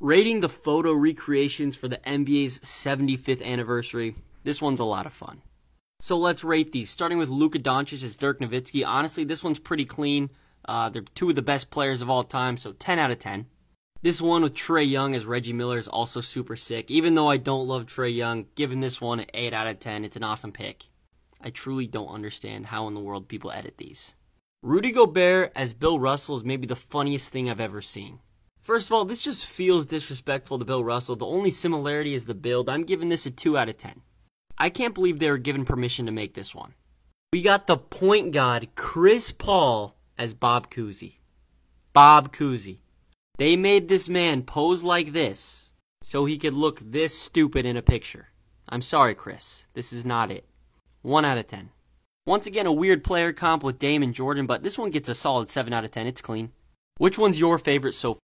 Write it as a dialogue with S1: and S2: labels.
S1: Rating the photo recreations for the NBA's 75th anniversary, this one's a lot of fun. So let's rate these, starting with Luka Doncic as Dirk Nowitzki. Honestly, this one's pretty clean. Uh, they're two of the best players of all time, so 10 out of 10. This one with Trey Young as Reggie Miller is also super sick. Even though I don't love Trey Young, giving this one an 8 out of 10, it's an awesome pick. I truly don't understand how in the world people edit these. Rudy Gobert as Bill Russell is maybe the funniest thing I've ever seen. First of all, this just feels disrespectful to Bill Russell. The only similarity is the build. I'm giving this a 2 out of 10. I can't believe they were given permission to make this one. We got the point god, Chris Paul, as Bob Cousy. Bob Cousy. They made this man pose like this so he could look this stupid in a picture. I'm sorry, Chris. This is not it. 1 out of 10. Once again, a weird player comp with Dame and Jordan, but this one gets a solid 7 out of 10. It's clean. Which one's your favorite so far?